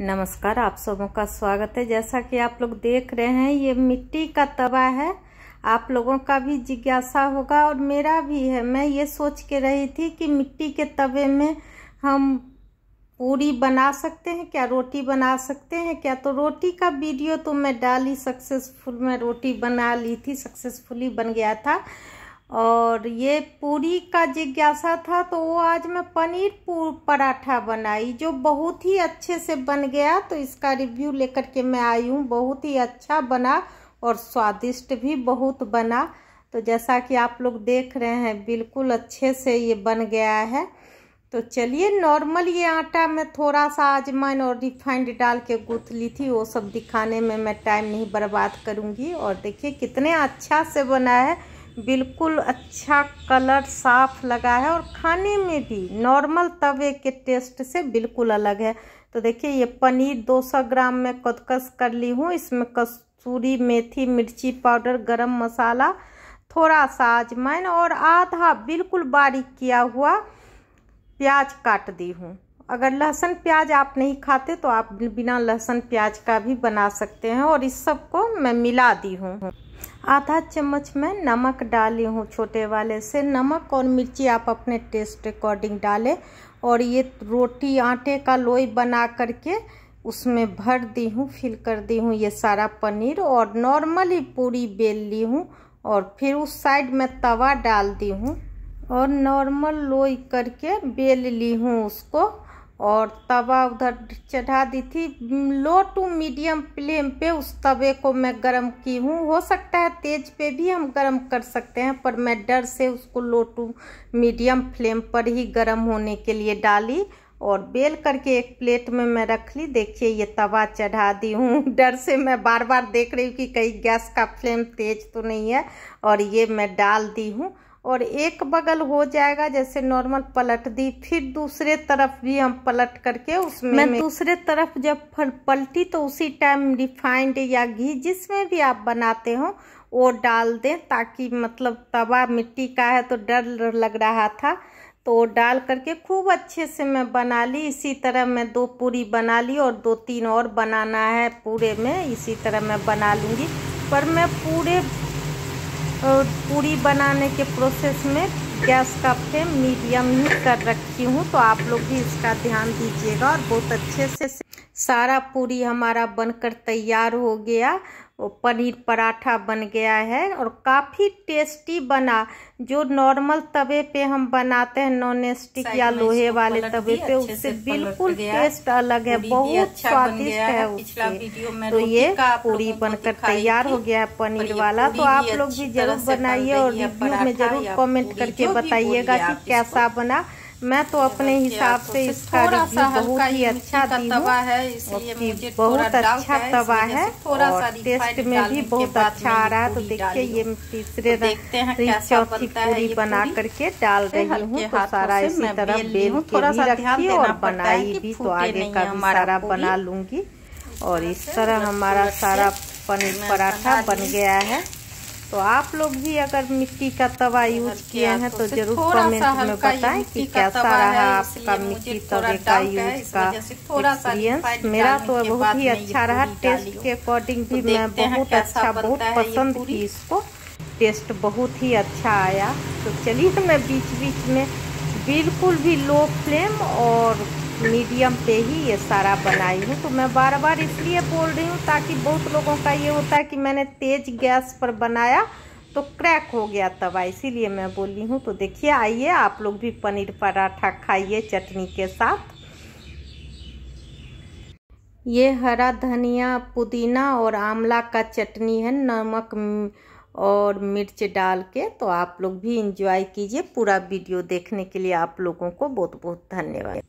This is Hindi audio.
नमस्कार आप सबों का स्वागत है जैसा कि आप लोग देख रहे हैं ये मिट्टी का तवा है आप लोगों का भी जिज्ञासा होगा और मेरा भी है मैं ये सोच के रही थी कि मिट्टी के तवे में हम पूरी बना सकते हैं क्या रोटी बना सकते हैं क्या तो रोटी का वीडियो तो मैं डाली सक्सेसफुल मैं रोटी बना ली थी सक्सेसफुली बन गया था और ये पूरी का जिज्ञासा था तो वो आज मैं पनीर पराठा बनाई जो बहुत ही अच्छे से बन गया तो इसका रिव्यू लेकर के मैं आई हूँ बहुत ही अच्छा बना और स्वादिष्ट भी बहुत बना तो जैसा कि आप लोग देख रहे हैं बिल्कुल अच्छे से ये बन गया है तो चलिए नॉर्मल ये आटा मैं थोड़ा सा आजमाइन और रिफाइंड डाल के गूथ ली थी वो सब दिखाने में मैं टाइम नहीं बर्बाद करूँगी और देखिए कितने अच्छा से बना है बिल्कुल अच्छा कलर साफ लगा है और खाने में भी नॉर्मल तवे के टेस्ट से बिल्कुल अलग है तो देखिए ये पनीर 200 ग्राम में कदकस कर ली हूँ इसमें कसूरी मेथी मिर्ची पाउडर गरम मसाला थोड़ा सा अजमैन और आधा बिल्कुल बारीक किया हुआ प्याज काट दी हूँ अगर लहसुन प्याज आप नहीं खाते तो आप बिना लहसुन प्याज का भी बना सकते हैं और इस सब को मैं मिला दी हूँ आधा चम्मच मैं नमक डाली हूँ छोटे वाले से नमक और मिर्ची आप अपने टेस्ट अकॉर्डिंग डालें और ये रोटी आटे का लोई बना करके उसमें भर दी हूँ फिल कर दी हूँ ये सारा पनीर और नॉर्मली पूरी बेल ली हूँ और फिर उस साइड में तवा डाल दी हूँ और नॉर्मल लोई करके बेल ली हूँ उसको और तवा उधर चढ़ा दी थी लो टू मीडियम फ्लेम पे उस तवे को मैं गरम की हूँ हो सकता है तेज पे भी हम गरम कर सकते हैं पर मैं डर से उसको लो टू मीडियम फ्लेम पर ही गरम होने के लिए डाली और बेल करके एक प्लेट में मैं रख ली देखिए ये तवा चढ़ा दी हूँ डर से मैं बार बार देख रही हूँ कि कहीं गैस का फ्लेम तेज तो नहीं है और ये मैं डाल दी हूँ और एक बगल हो जाएगा जैसे नॉर्मल पलट दी फिर दूसरे तरफ भी हम पलट करके उसमें मैं दूसरे तरफ जब फल पलटी तो उसी टाइम रिफाइंड या घी जिसमें भी आप बनाते हो वो डाल दें ताकि मतलब तवा मिट्टी का है तो डर लग रहा था तो डाल करके खूब अच्छे से मैं बना ली इसी तरह मैं दो पूरी बना ली और दो तीन और बनाना है पूरे में इसी तरह मैं बना लूँगी पर मैं पूरे पूरी बनाने के प्रोसेस में गैस का फ्लेम मीडियम ही कर रखी हूँ तो आप लोग भी इसका ध्यान दीजिएगा और बहुत अच्छे से सारा पूरी हमारा बनकर तैयार हो गया और पनीर पराठा बन गया है और काफ़ी टेस्टी बना जो नॉर्मल तवे पे हम बनाते हैं नॉन स्टिक या लोहे वाले तवे पे उससे बिल्कुल टेस्ट अलग है बहुत अच्छा स्वादिष्ट है उसके तो ये पूरी बनकर तैयार हो गया है पनीर वाला तो आप लोग भी जरूर बनाइए और रिव्यू में जरूर कमेंट करके बताइएगा कि कैसा बना मैं तो अपने हिसाब से इसका रिव्यू बहुत ही अच्छा दी हूँ बहुत अच्छा तवा है और टेस्ट में भी बहुत अच्छा आ रहा है तो देखिए ये तीसरे तो चौथी तो तो पूरी बना करके डाल रही हूँ तो सारा इसी तरह बेल के भी रखी और बनाई भी तो आगे का भी सारा बना लूंगी और इस तरह हमारा सारा पनीर पराठा बन गया है तो आप लोग भी अगर मिट्टी का तवा यूज किए हैं तो, जरूर कमेंट में बताएं कि कैसा रहा आपका मिट्टी तवे का यूज का एक्सपीरियंस मेरा तो बहुत ही अच्छा रहा टेस्ट के अकॉर्डिंग तो भी मैं बहुत अच्छा बहुत पसंद की इसको टेस्ट बहुत ही अच्छा आया तो चलिए मैं बीच बीच में बिल्कुल भी लो फ्लेम और मीडियम पे ही ये सारा बनाई हूँ तो मैं बार बार इसलिए बोल रही हूँ ताकि बहुत लोगों का ये होता है कि मैंने तेज गैस पर बनाया तो क्रैक हो गया तवा इसीलिए मैं बोली हूँ तो देखिए आइए आप लोग भी पनीर पराठा खाइए चटनी के साथ ये हरा धनिया पुदीना और आंवला का चटनी है नमक और मिर्च डाल के तो आप लोग भी इंजॉय कीजिए पूरा वीडियो देखने के लिए आप लोगों को बहुत बहुत धन्यवाद